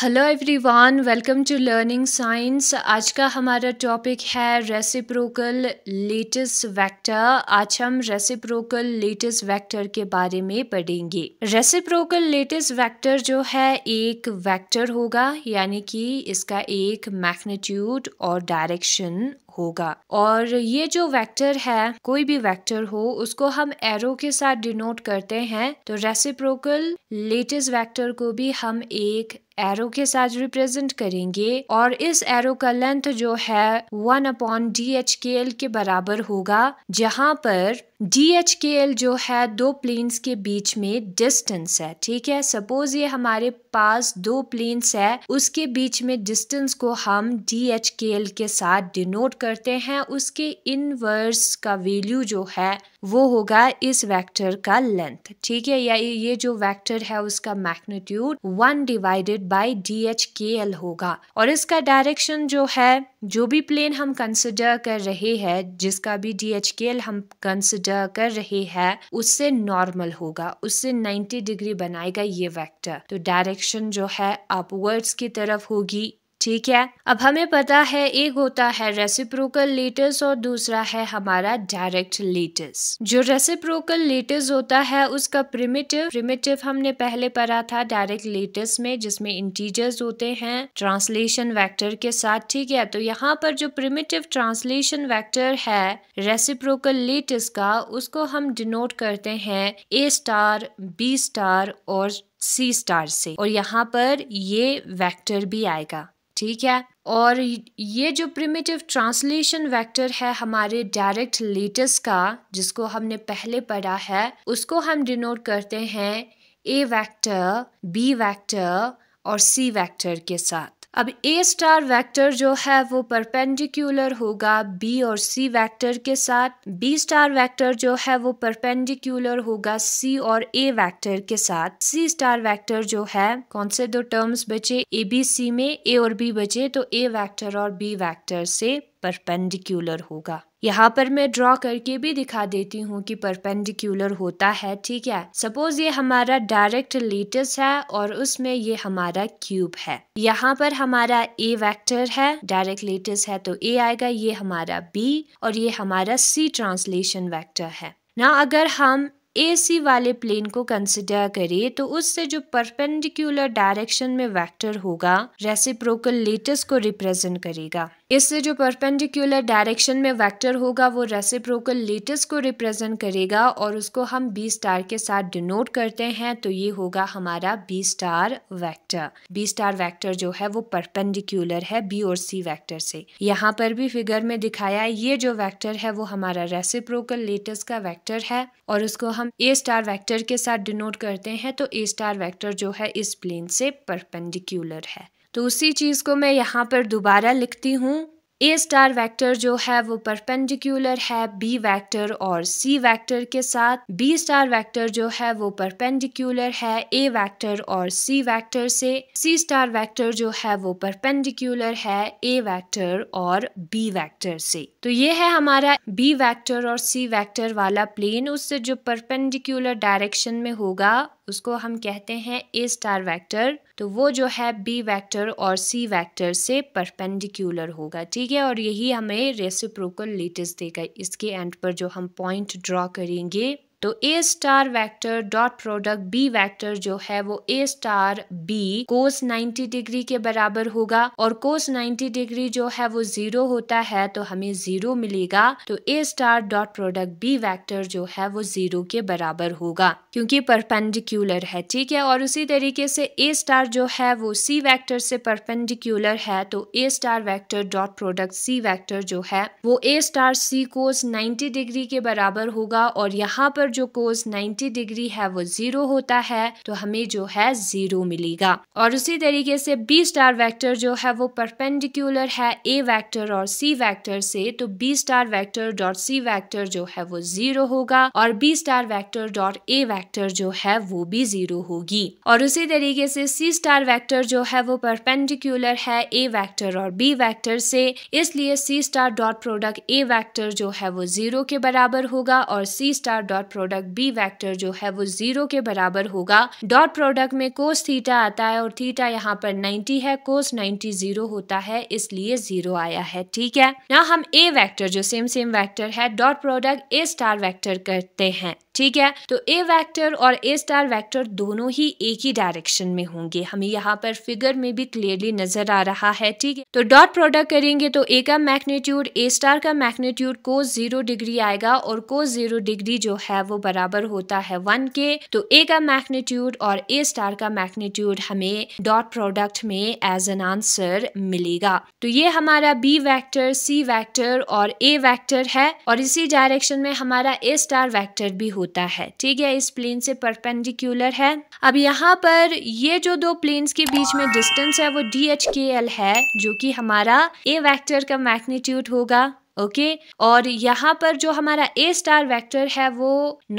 Hello everyone welcome to learning science आज का हमारा टॉपिक है रेसिप्रोकल लेटेस्ट वेक्टर आज हम रेसिप्रोकल लेटेस्ट वेक्टर के बारे में पढ़ेंगे रेसिप्रोकल लेटेस्ट वेक्टर जो है एक वेक्टर होगा यानी कि इसका एक मैग्नीट्यूड और डायरेक्शन होगा और ये जो वेक्टर है कोई भी वेक्टर हो उसको हम एरो के साथ डिनोट करते हैं तो रेसिप्रोकल लेटेस्ट वेक्टर को भी हम एक एरो के साथ रिप्रेजेंट करेंगे और इस एरो का लेंथ जो है one upon D H K L के बराबर होगा जहां पर डी एच के एल जो है दो प्लेन्स के बीच में डिस्टेंस है ठीक है सपोज ये हमारे पास दो प्लेन्स है उसके बीच में डिस्टेंस को हम डी एच के एल के साथ डिनोट करते हैं उसके इनवर्स का वैल्यू जो है वो होगा इस वेक्टर का लेंथ ठीक है या ये जो वेक्टर है उसका magnitude one divided by D H K L होगा और इसका डायरेक्शन जो है जो भी प्लेन हम कंसिडर कर रहे हैं जिसका भी डी एच के एल हम कंसिडर कर रहे हैं उससे नॉर्मल होगा उससे 90 डिग्री बनाएगा ये वेक्टर तो डायरेक्शन जो है अपवर्ड्स की तरफ होगी ठीक है अब हमें पता है एक होता है रेसिप्रोकल लेटर्स और दूसरा है हमारा डायरेक्ट लेटर्स जो रेसिप्रोकल लेटर्स होता है उसका प्रिमिटिव प्रिमिटिव हमने पहले पढ़ा था डायरेक्ट लेटर्स में जिसमें इंटीजर्स होते हैं ट्रांसलेशन वेक्टर के साथ ठीक है तो यहाँ पर जो प्रिमिटिव ट्रांसलेशन वेक्टर है रेसिप्रोकल लेटर्स का उसको हम डिनोट करते हैं ए स्टार बी स्टार और सी स्टार से और यहाँ पर ये वेक्टर भी आएगा ठीक है और ये जो प्रिमिटिव ट्रांसलेशन वेक्टर है हमारे डायरेक्ट लेटेस्ट का जिसको हमने पहले पढ़ा है उसको हम डिनोट करते हैं ए वेक्टर बी वेक्टर और सी वेक्टर के साथ अब ए स्टार वेक्टर जो है वो परपेंडिकुलर होगा बी और सी वेक्टर के साथ बी स्टार वेक्टर जो है वो परपेंडिकुलर होगा सी और ए वेक्टर के साथ सी स्टार वेक्टर जो है कौन से दो टर्म्स बचे ए बी सी में ए और बी बचे तो ए वेक्टर और बी वेक्टर से परपेंडिकुलर होगा यहाँ पर मैं ड्रॉ करके भी दिखा देती हूँ कि परपेंडिकुलर होता है ठीक है सपोज ये हमारा डायरेक्ट लेटस है और उसमें ये हमारा क्यूब है यहाँ पर हमारा ए वेक्टर है डायरेक्ट लेटस है तो ए आएगा ये हमारा बी और ये हमारा सी ट्रांसलेशन वेक्टर है ना अगर हम ए सी वाले प्लेन को कंसिडर करें तो उससे जो परपेंडिकुलर डायरेक्शन में वेक्टर होगा रेसिप्रोकल लेटस को रिप्रेजेंट करेगा इससे जो परपेंडिकुलर डायरेक्शन में वेक्टर होगा वो रेसिप्रोकल लेटस को रिप्रेजेंट करेगा और उसको हम बी स्टार के साथ डिनोट करते हैं तो ये होगा हमारा B star vector B star vector जो है वो परपेंडिकुलर है बी और सी वेक्टर से यहाँ पर भी फिगर में दिखाया है ये जो वेक्टर है वो हमारा रेसिप्रोकल लेटस का वैक्टर है और उसको हम ए स्टार वैक्टर के साथ डिनोट करते हैं तो ए स्टार वैक्टर जो है इस प्लेन से परपेंडिकुलर है तो उसी चीज़ को मैं यहाँ पर दोबारा लिखती हूँ ए स्टार वेक्टर जो है वो परपेंडिकुलर है बी वेक्टर और सी वेक्टर के साथ बी स्टार वेक्टर जो है वो परपेंडिकुलर है ए वेक्टर और सी वेक्टर से सी स्टार वेक्टर जो है वो परपेंडिकुलर है ए वेक्टर और बी वेक्टर से तो ये है हमारा बी वेक्टर और सी वेक्टर वाला प्लेन उससे जो परपेंडिकुलर डायरेक्शन में होगा उसको हम कहते हैं ए स्टार वेक्टर तो वो जो है बी वेक्टर और सी वेक्टर से परपेंडिकुलर होगा ठीक है और यही हमें रेसिप्रोकल लेटेस्ट देगा इसके एंड पर जो हम पॉइंट ड्रॉ करेंगे तो A star vector dot product B vector जो है वो A star B cos 90 degree के बराबर होगा और कोस 90 डिग्री जो है वो जीरो होता है तो हमें जीरो मिलेगा तो A star dot product B vector जो है वो जीरो के बराबर होगा क्योंकि परपेंडिकुलर है ठीक है और उसी तरीके से ए स्टार जो है वो सी वैक्टर से परपेंडिकुलर है तो A star vector dot product C vector जो है वो A star C cos ninety degree के बराबर होगा और यहाँ पर जो कोस 90 डिग्री है वो जीरो होता है तो हमें जो है जीरो मिलेगा और उसी तरीके से बी स्टार वेक्टर जो है वो परपेंडिकुलर है ए वेक्टर और सी वेक्टर से तो B star vector dot C vector जो है वो जीरो होगा और B star vector dot A vector जो है वो भी जीरो होगी और उसी तरीके से सी स्टार वेक्टर जो है वो परपेंडिकुलर है ए वेक्टर और बी वेक्टर से इसलिए C star dot product A vector जो है वो जीरो के बराबर होगा और C star dot product B vector जो है वो जीरो के बराबर होगा डॉट प्रोडक्ट में कोस थीटा आता है और थीटा यहाँ पर नाइन्टी है कोस नाइन्टी जीरो होता है इसलिए जीरो आया है ठीक है ना हम ए वैक्टर जो सेम सेम वैक्टर है dot product A star vector करते हैं ठीक है तो ए वैक्टर और ए स्टार वैक्टर दोनों ही एक ही डायरेक्शन में होंगे हमें यहाँ पर फिगर में भी क्लियरली नजर आ रहा है ठीक है तो डॉट प्रोडक्ट करेंगे तो ए का मैग्नीट्यूड ए स्टार का मैग्नीट्यूड को जीरो डिग्री आएगा और को जीरो डिग्री जो है वो बराबर होता है वन के तो ए का मैग्नीट्यूड और ए स्टार का मैग्नीट्यूड हमें डॉट प्रोडक्ट में एज एन आंसर मिलेगा तो ये हमारा बी वैक्टर सी वैक्टर और ए वैक्टर है और इसी डायरेक्शन में हमारा ए स्टार वैक्टर भी होता है ठीक है इस प्लेन से परपेंडिकुलर है अब यहाँ पर ये जो दो प्लेन्स के बीच में डिस्टेंस है वो डी एच के एल है जो कि हमारा ए वैक्टर का मैग्नीट्यूड होगा ओके okay? और यहाँ पर जो हमारा ए स्टार वेक्टर है वो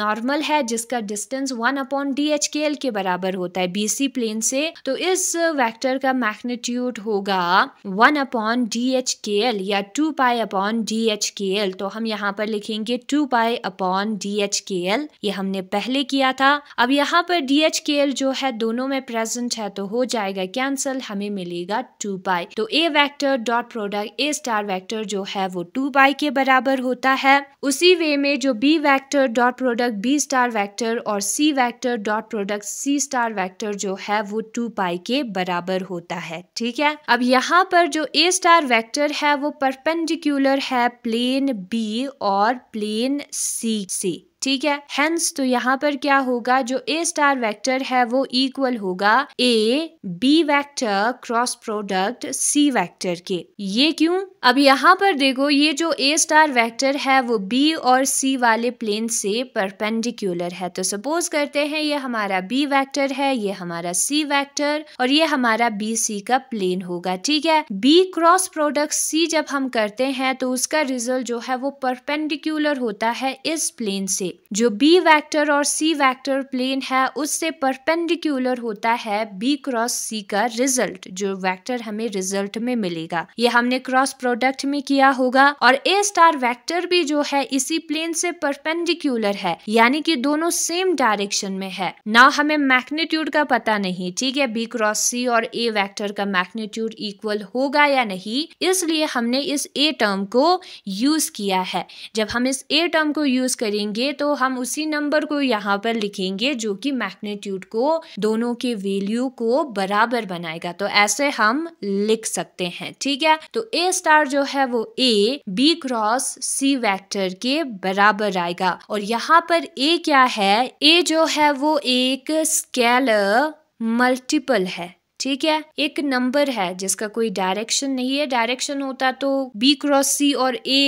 नॉर्मल है जिसका distance one upon D H K L के बराबर होता है बीसी प्लेन से तो इस वेक्टर का मैग्नीट्यूड होगा one upon D H K L या two pi upon D H K L तो हम यहाँ पर लिखेंगे two pi upon D H K L ये हमने पहले किया था अब यहाँ पर डी एच के एल जो है दोनों में प्रेजेंट है तो हो जाएगा कैंसल हमें मिलेगा टू पाई तो A vector dot product A star vector जो है वो टू टू पाई के बराबर होता है उसी वे में जो B vector dot product B star vector और C vector dot product C star vector जो है वो टू पाई के बराबर होता है ठीक है अब यहाँ पर जो ए स्टार वैक्टर है वो परपेंडिकुलर है प्लेन बी और प्लेन सी से ठीक है हेंस तो यहाँ पर क्या होगा जो ए स्टार वेक्टर है वो इक्वल होगा A B vector cross product C vector के ये क्यों अब यहाँ पर देखो ये जो ए स्टार वेक्टर है वो बी और सी वाले प्लेन से परपेंडिकुलर है तो सपोज करते हैं ये हमारा बी वेक्टर है ये हमारा सी वेक्टर और ये हमारा बी सी का प्लेन होगा ठीक है बी क्रॉस प्रोडक्ट सी जब हम करते हैं तो उसका रिजल्ट जो है वो परपेंडिकुलर होता है इस प्लेन से से जो बी वेक्टर और सी वेक्टर प्लेन है उससे परपेंडिकुलर होता है बी क्रॉस सी का रिजल्ट जो वेक्टर हमें रिजल्ट में मिलेगा ये हमने क्रॉस प्रोडक्ट में किया होगा और ए स्टार वेक्टर भी जो है इसी प्लेन से परपेंडिकुलर है यानी कि दोनों सेम डायरेक्शन में है ना हमें मैग्नीट्यूड का पता नहीं ठीक है बी क्रॉस सी और ए वैक्टर का मैग्नीट्यूड इक्वल होगा या नहीं इसलिए हमने इस ए टर्म को यूज किया है जब हम इस ए टर्म को यूज करेंगे तो हम उसी नंबर को यहाँ पर लिखेंगे जो कि मैग्नीट्यूड को दोनों के वैल्यू को बराबर बनाएगा तो ऐसे हम लिख सकते हैं ठीक है तो ए स्टार जो है वो A B cross C vector के बराबर आएगा और यहाँ पर ए क्या है ए जो है वो एक स्केलर मल्टीपल है ठीक है एक नंबर है जिसका कोई डायरेक्शन नहीं है डायरेक्शन होता तो बी क्रॉस सी और ए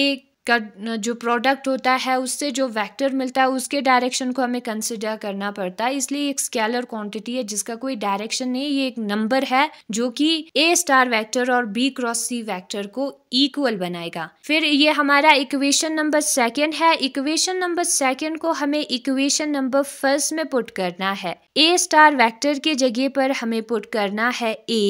का जो प्रोडक्ट होता है उससे जो वेक्टर मिलता है उसके डायरेक्शन को हमें कंसिडर करना पड़ता है इसलिए एक स्केलर क्वांटिटी है जिसका कोई डायरेक्शन नहीं ये एक नंबर है जो कि ए स्टार वेक्टर और बी क्रॉस सी वेक्टर को इक्वल बनाएगा फिर ये हमारा इक्वेशन नंबर सेकेंड है इक्वेशन नंबर सेकेंड को हमें इक्वेशन नंबर फर्स्ट में पुट करना है ए स्टार वैक्टर के जगह पर हमें पुट करना है A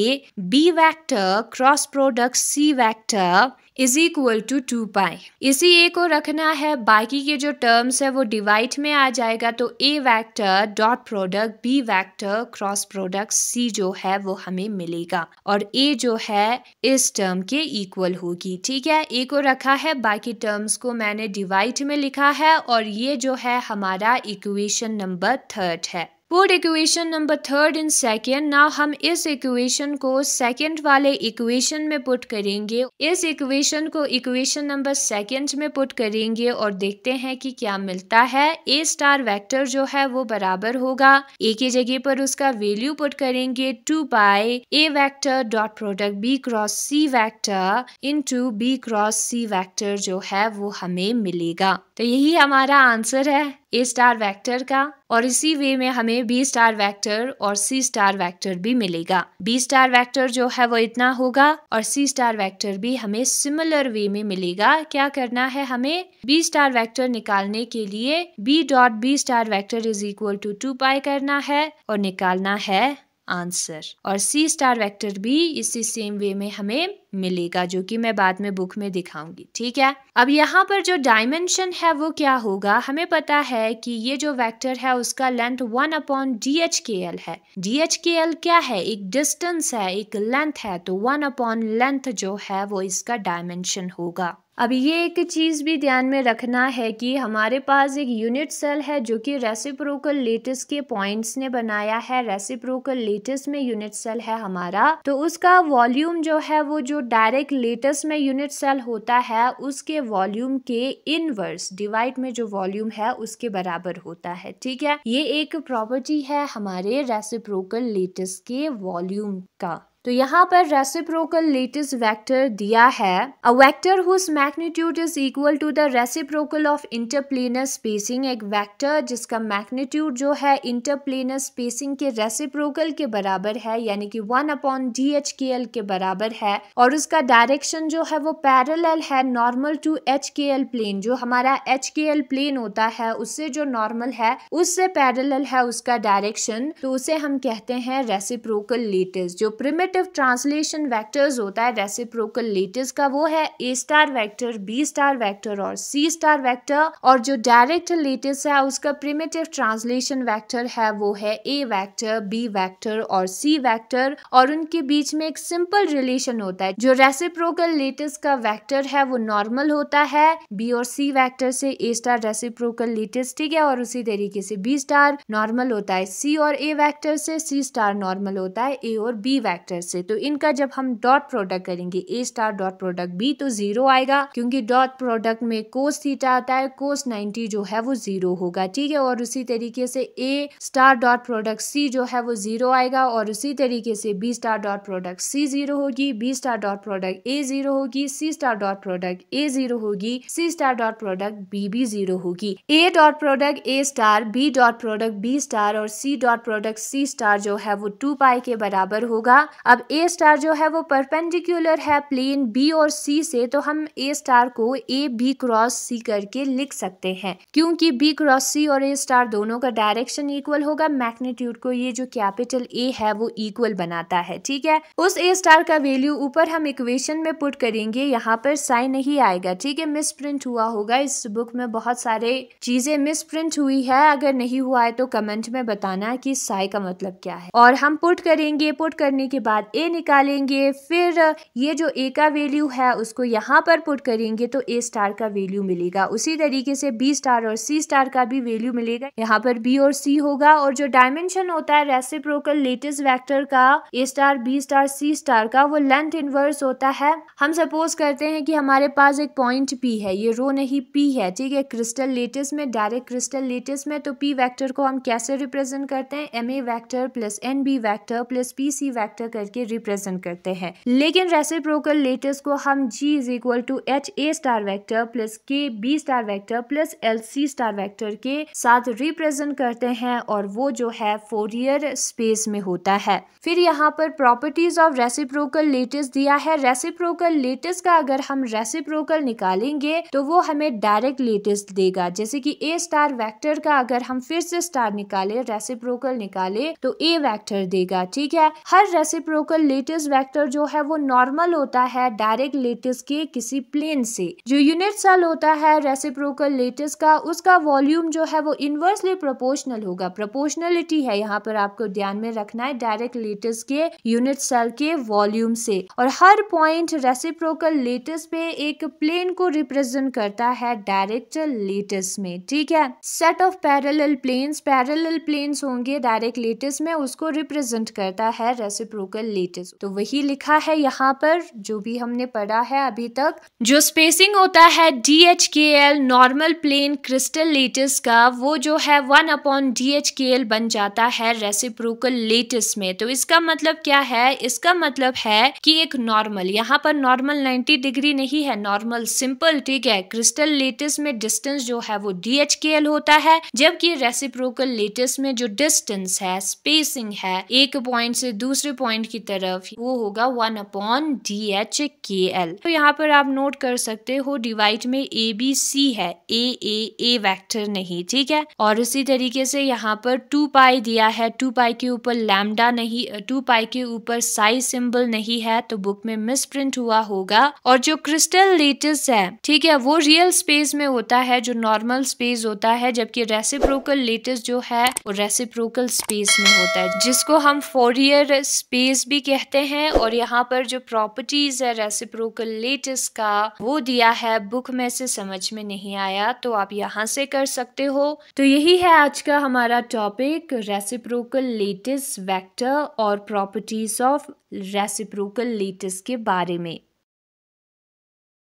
B vector cross product C vector is equal to two pi इसी ए को रखना है बाकी के जो टर्म्स है वो डिवाइड में आ जाएगा तो A vector dot product B vector cross product C जो है वो हमें मिलेगा और ए जो है इस टर्म के इक्वल होगी ठीक है ए को रखा है बाकी टर्म्स को मैंने डिवाइड में लिखा है और ये जो है हमारा इक्वेशन नंबर थर्ड है put equation number third in second ना हम इस इक्वेशन को सेकेंड वाले इक्वेशन में पुट करेंगे इस इक्वेशन को इक्वेशन नंबर सेकेंड में पुट करेंगे और देखते हैं कि क्या मिलता है ए स्टार वेक्टर जो है वो बराबर होगा ए की जगह पर उसका वैल्यू पुट करेंगे two by A vector dot product B cross C vector in B cross C vector जो है वो हमें मिलेगा तो यही हमारा आंसर है ए स्टार वेक्टर का और इसी वे में हमें बी स्टार वेक्टर और सी स्टार वेक्टर भी मिलेगा बी स्टार वेक्टर जो है वो इतना होगा और सी स्टार वेक्टर भी हमें सिमिलर वे में मिलेगा क्या करना है हमें बी स्टार वेक्टर निकालने के लिए B dot B star vector is equal to two pi करना है और निकालना है आंसर और सी स्टार वेक्टर भी इसी सेम वे में हमें मिलेगा जो कि मैं बाद में बुक में दिखाऊंगी ठीक है अब यहाँ पर जो डायमेंशन है वो क्या होगा हमें पता है कि ये जो वेक्टर है उसका length one upon D H K L है डी एच के एल क्या है एक डिस्टेंस है एक लेंथ है तो वन अपॉन लेंथ जो है वो इसका डायमेंशन होगा अब ये एक चीज़ भी ध्यान में रखना है कि हमारे पास एक यूनिट सेल है जो कि रेसिप्रोकल लेटेस्ट के पॉइंट्स ने बनाया है रेसिप्रोकल लेटेस्ट में यूनिट सेल है हमारा तो उसका वॉल्यूम जो है वो जो डायरेक्ट लेटेस्ट में यूनिट सेल होता है उसके वॉल्यूम के इनवर्स डिवाइड में जो वॉल्यूम है उसके बराबर होता है ठीक है ये एक प्रॉपर्टी है हमारे रेसिप्रोकल लेटेस्ट के वॉल्यूम का तो यहाँ पर रेसिप्रोकल लेटेस्ट वेक्टर दिया है a vector whose magnitude is equal to the reciprocal of interplanar spacing एक वेक्टर जिसका मैग्नीट्यूड जो है इंटरप्लेनर स्पेसिंग के रेसिप्रोकल के बराबर है यानी कि one upon D H K L के बराबर है और उसका डायरेक्शन जो है वो पैरल है normal to H K L plane जो हमारा एच के एल प्लेन होता है उससे जो नॉर्मल है उससे पैरल है उसका डायरेक्शन तो उसे हम कहते हैं रेसिप्रोकल लेटेस्ट जो प्रिमिट कम्युटेटिव ट्रांसलेशन वेक्टर्स होता है रेसिप्रोकल लेटेस्ट का वो है A star vector B star vector और सी स्टार वेक्टर और जो डायरेक्ट लेटेस्ट है उसका प्रिमेटिव ट्रांसलेशन वेक्टर है वो है ए वेक्टर बी वेक्टर और सी वेक्टर और उनके बीच में एक सिंपल रिलेशन होता है जो रेसिप्रोकल लेटेस्ट का वेक्टर है वो नॉर्मल होता है बी और सी वेक्टर से ए स्टार रेसिप्रोकल लेटेस्ट ठीक है और उसी तरीके से बी स्टार नॉर्मल होता है सी और ए वैक्टर से सी स्टार नॉर्मल होता है ए और बी वैक्टर तरह से तो इनका जब हम डॉट प्रोडक्ट करेंगे A star dot product B तो जीरो आएगा क्योंकि डॉट प्रोडक्ट में कोस थीटा आता है कोस 90 जो है वो जीरो होगा ठीक है और उसी तरीके से A star dot product C जो है वो जीरो आएगा और उसी तरीके से B star dot product C zero होगी B star dot product A zero होगी C star dot product A zero होगी C star dot product B भी जीरो होगी A dot product A star B dot product B star और C dot product C star जो है वो to पाई के बराबर होगा अब ए स्टार जो है वो परपेंडिकुलर है प्लेन बी और सी से तो हम ए स्टार को ए बी क्रॉस सी करके लिख सकते हैं क्योंकि बी क्रॉस सी और ए स्टार दोनों का डायरेक्शन इक्वल होगा मैग्नेट्यूड को ये जो कैपिटल ए है वो इक्वल बनाता है ठीक है उस ए स्टार का वैल्यू ऊपर हम इक्वेशन में पुट करेंगे यहाँ पर साइन नहीं आएगा ठीक है मिस प्रिंट हुआ होगा इस बुक में बहुत सारे चीजें मिस प्रिंट हुई है अगर नहीं हुआ है तो कमेंट में बताना कि साई का मतलब क्या है और हम पुट करेंगे पुट करने के बाद बाद ए निकालेंगे फिर ये जो ए का वैल्यू है उसको यहाँ पर पुट करेंगे तो ए स्टार का वैल्यू मिलेगा उसी तरीके से बी स्टार और सी स्टार का भी वैल्यू मिलेगा यहाँ पर बी और सी होगा और जो डायमेंशन होता है रेसिप्रोकल लेटेस्ट वैक्टर का A star B star C star का वो लेंथ इनवर्स होता है हम सपोज करते हैं कि हमारे पास एक पॉइंट पी है ये रो नहीं पी है ठीक है क्रिस्टल लेटेस्ट में डायरेक्ट क्रिस्टल लेटेस्ट में तो पी वैक्टर को हम कैसे रिप्रेजेंट करते हैं M A vector plus N B vector plus P C vector कर करके रिप्रेजेंट करते हैं लेकिन रेसिप्रोकल लेटर्स को हम G is equal to H A star vector plus K B star vector plus L C star vector के साथ represent करते हैं और वो जो है फोरियर स्पेस में होता है फिर यहाँ पर प्रॉपर्टीज ऑफ रेसिप्रोकल लेटर्स दिया है रेसिप्रोकल लेटर्स का अगर हम रेसिप्रोकल निकालेंगे तो वो हमें डायरेक्ट लेटेस्ट देगा जैसे कि ए स्टार वेक्टर का अगर हम फिर से स्टार निकाले रेसिप्रोकल निकाले तो ए वेक्टर देगा ठीक है हर रेसिप्रोकल रेसिप्रोकल लेटिस वेक्टर जो है वो नॉर्मल होता है डायरेक्ट लेटिस के किसी प्लेन से जो यूनिट सेल होता है रेसिप्रोकल लेटिस का उसका वॉल्यूम जो है वो इनवर्सली प्रोपोर्शनल होगा प्रोपोर्शनलिटी है यहाँ पर आपको ध्यान में रखना है डायरेक्ट लेटिस के यूनिट सेल के वॉल्यूम से और हर पॉइंट रेसिप्रोकल लेटिस पे एक प्लेन को रिप्रेजेंट करता है डायरेक्ट लेटिस में ठीक है set of parallel planes parallel planes होंगे डायरेक्ट लेटिस में उसको रिप्रेजेंट करता है रेसिप्रोकल लेटेस्ट तो वही लिखा है यहाँ पर जो भी हमने पढ़ा है अभी तक जो स्पेसिंग होता है D H K L normal plane crystal lattice का वो जो है one upon D H K L बन जाता है रेसिप्रोकल लेटेस्ट में तो इसका मतलब क्या है इसका मतलब है कि एक नॉर्मल यहाँ पर नॉर्मल नाइन्टी डिग्री नहीं है नॉर्मल सिंपल ठीक है क्रिस्टल लेटेस्ट में डिस्टेंस जो है वो डी एच के एल होता है जबकि रेसिप्रोकल लेटेस्ट में जो डिस्टेंस है स्पेसिंग है एक पॉइंट से दूसरे पॉइंट की की तरफ वो होगा one upon D H K L तो यहाँ पर आप नोट कर सकते हो डिवाइड में ए बी सी है ए ए ए वैक्टर नहीं ठीक है और उसी तरीके से यहाँ पर टू पाई दिया है टू पाई के ऊपर लैमडा नहीं टू पाई के ऊपर साइज सिंबल नहीं है तो बुक में मिस प्रिंट हुआ होगा और जो क्रिस्टल लेटिस है ठीक है वो रियल स्पेस में होता है जो नॉर्मल स्पेस होता है जबकि रेसिप्रोकल लेटिस जो है वो रेसिप्रोकल स्पेस में होता है जिसको हम फोरियर स्पेस लेस भी कहते हैं और यहाँ पर जो प्रॉपर्टीज़ है रेसिप्रोकल लेटिस का वो दिया है बुक में से समझ में नहीं आया तो आप यहाँ से कर सकते हो तो यही है आज का हमारा टॉपिक रेसिप्रोकल लेटिस वेक्टर और प्रॉपर्टीज़ ऑफ रेसिप्रोकल लेटिस के बारे में